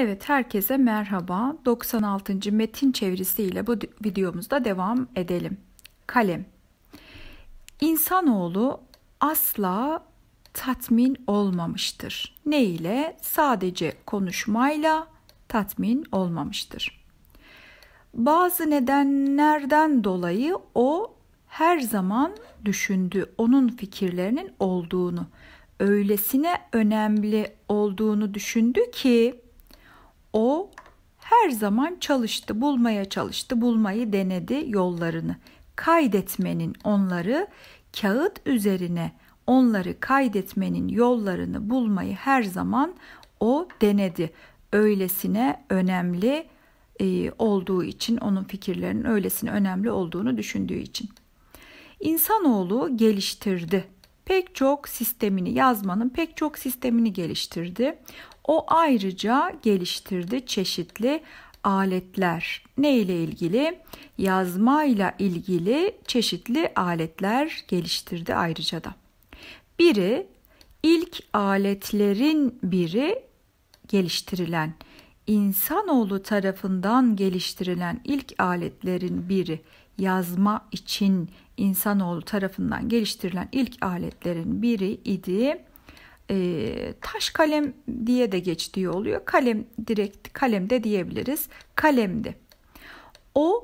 Evet herkese merhaba. 96. metin çevirisiyle bu videomuzda devam edelim. Kalem. İnsanoğlu asla tatmin olmamıştır. Ne ile? Sadece konuşmayla tatmin olmamıştır. Bazı nedenlerden dolayı o her zaman düşündü onun fikirlerinin olduğunu, öylesine önemli olduğunu düşündü ki o her zaman çalıştı, bulmaya çalıştı, bulmayı denedi yollarını. Kaydetmenin onları kağıt üzerine onları kaydetmenin yollarını bulmayı her zaman o denedi. Öylesine önemli e, olduğu için onun fikirlerinin öylesine önemli olduğunu düşündüğü için. İnsanoğlu geliştirdi pek çok sistemini yazmanın pek çok sistemini geliştirdi. O ayrıca geliştirdi çeşitli aletler. Ne ile ilgili? Yazma ile ilgili çeşitli aletler geliştirdi ayrıca da. Biri ilk aletlerin biri geliştirilen insanoğlu tarafından geliştirilen ilk aletlerin biri yazma için insanoğlu tarafından geliştirilen ilk aletlerin biri idi. E, taş kalem diye de geçtiği oluyor. Kalem direkt kalem de diyebiliriz. Kalemdi. O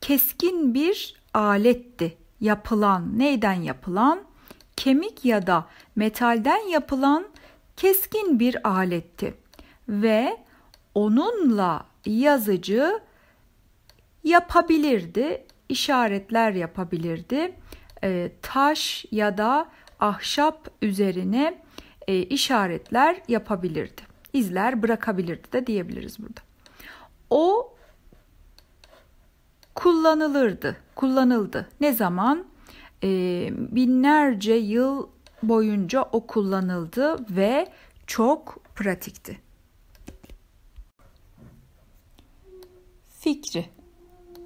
keskin bir aletti. Yapılan, neyden yapılan? Kemik ya da metalden yapılan keskin bir aletti ve onunla yazıcı yapabilirdi, işaretler yapabilirdi. E, taş ya da ahşap üzerine e, işaretler yapabilirdi. İzler bırakabilirdi de diyebiliriz burada. O kullanılırdı, kullanıldı. Ne zaman? E, binlerce yıl boyunca o kullanıldı ve çok pratikti. Fikri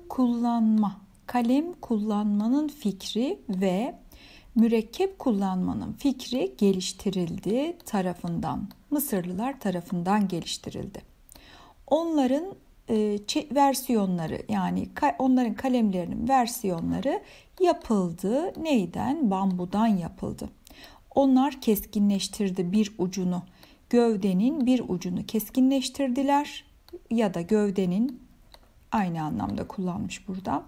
kullanma kalem kullanmanın fikri ve mürekkep kullanmanın fikri geliştirildi tarafından, Mısırlılar tarafından geliştirildi. Onların e, versiyonları yani ka, onların kalemlerinin versiyonları yapıldı. Neyden? Bambudan yapıldı. Onlar keskinleştirdi bir ucunu. Gövdenin bir ucunu keskinleştirdiler ya da gövdenin aynı anlamda kullanmış burada.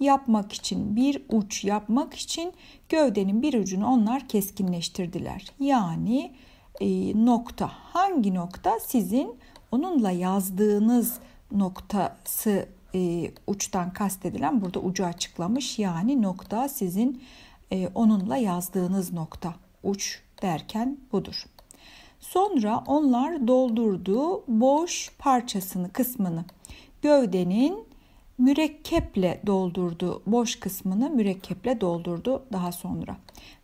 Yapmak için bir uç yapmak için gövdenin bir ucunu onlar keskinleştirdiler. Yani e, nokta hangi nokta sizin onunla yazdığınız noktası e, uçtan kastedilen burada ucu açıklamış yani nokta sizin e, onunla yazdığınız nokta uç derken budur. Sonra onlar doldurduğu boş parçasını kısmını gövdenin mürekkeple doldurdu. Boş kısmını mürekkeple doldurdu daha sonra.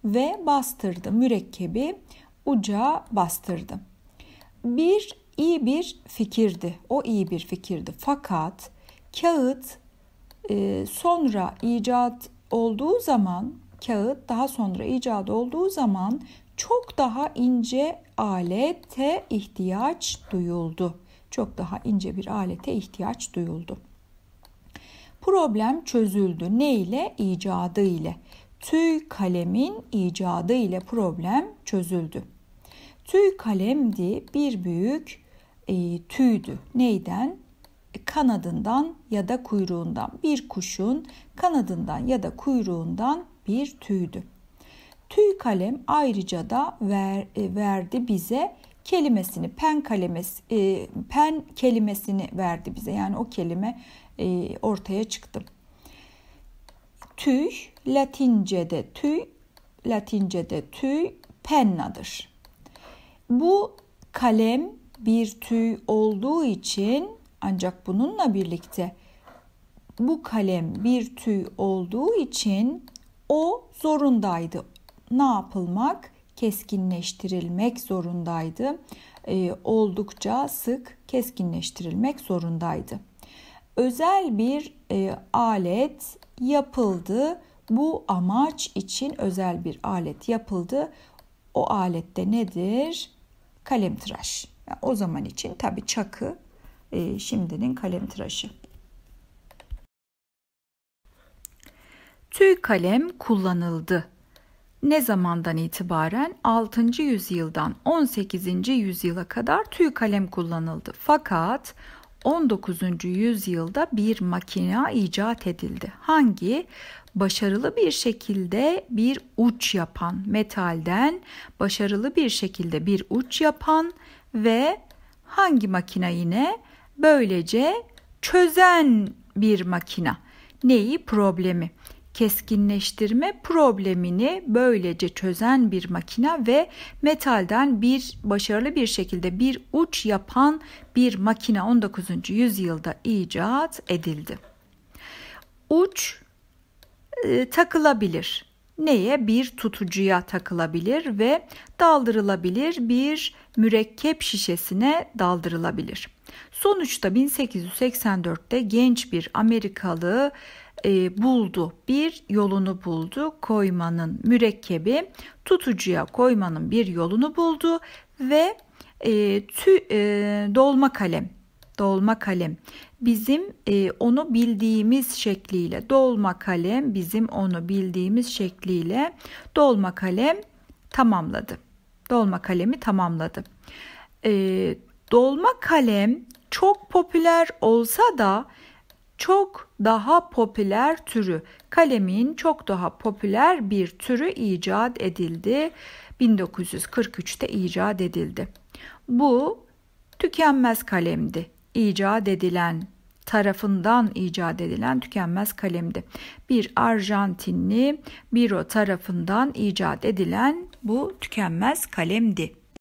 Ve bastırdı mürekkebi uca bastırdı. Bir iyi bir fikirdi. O iyi bir fikirdi. Fakat kağıt e, sonra icat olduğu zaman kağıt daha sonra icat olduğu zaman çok daha ince alete ihtiyaç duyuldu çok daha ince bir alete ihtiyaç duyuldu. Problem çözüldü. Ne ile? İcadı ile. Tüy kalemin icadı ile problem çözüldü. Tüy kalemdi bir büyük e, tüydü. Neyden? E, kanadından ya da kuyruğundan. Bir kuşun kanadından ya da kuyruğundan bir tüydü. Tüy kalem ayrıca da ver, e, verdi bize kelimesini pen kalemesi e, pen kelimesini verdi bize. Yani o kelime e, ortaya çıktı. Tüy Latince'de tüy Latince'de tüy pennadır. Bu kalem bir tüy olduğu için ancak bununla birlikte bu kalem bir tüy olduğu için o zorundaydı. Ne yapılmak? keskinleştirilmek zorundaydı. Ee, oldukça sık keskinleştirilmek zorundaydı. Özel bir e, alet yapıldı. Bu amaç için özel bir alet yapıldı. O alette nedir? Kalem tıraş. Yani o zaman için tabii çakı e, şimdinin kalem tıraşı. Tüy kalem kullanıldı ne zamandan itibaren 6. yüzyıldan 18. yüzyıla kadar tüy kalem kullanıldı. Fakat 19. yüzyılda bir makina icat edildi. Hangi? Başarılı bir şekilde bir uç yapan, metalden başarılı bir şekilde bir uç yapan ve hangi makina yine? Böylece çözen bir makina. Neyi? Problemi keskinleştirme problemini böylece çözen bir makina ve metalden bir başarılı bir şekilde bir uç yapan bir makina 19. yüzyılda icat edildi. Uç e, takılabilir. Neye? Bir tutucuya takılabilir ve daldırılabilir bir mürekkep şişesine daldırılabilir. Sonuçta 1884'te genç bir Amerikalı e, buldu. Bir yolunu buldu. Koymanın mürekkebi tutucuya koymanın bir yolunu buldu ve e, tü, e, dolma kalem dolma kalem bizim e, onu bildiğimiz şekliyle dolma kalem bizim onu bildiğimiz şekliyle dolma kalem tamamladı. Dolma kalemi tamamladı. E, dolma kalem çok popüler olsa da çok daha popüler türü. Kalemin çok daha popüler bir türü icat edildi. 1943'te icat edildi. Bu tükenmez kalemdi. İcat edilen tarafından icat edilen tükenmez kalemdi. Bir Arjantinli biro tarafından icat edilen bu tükenmez kalemdi.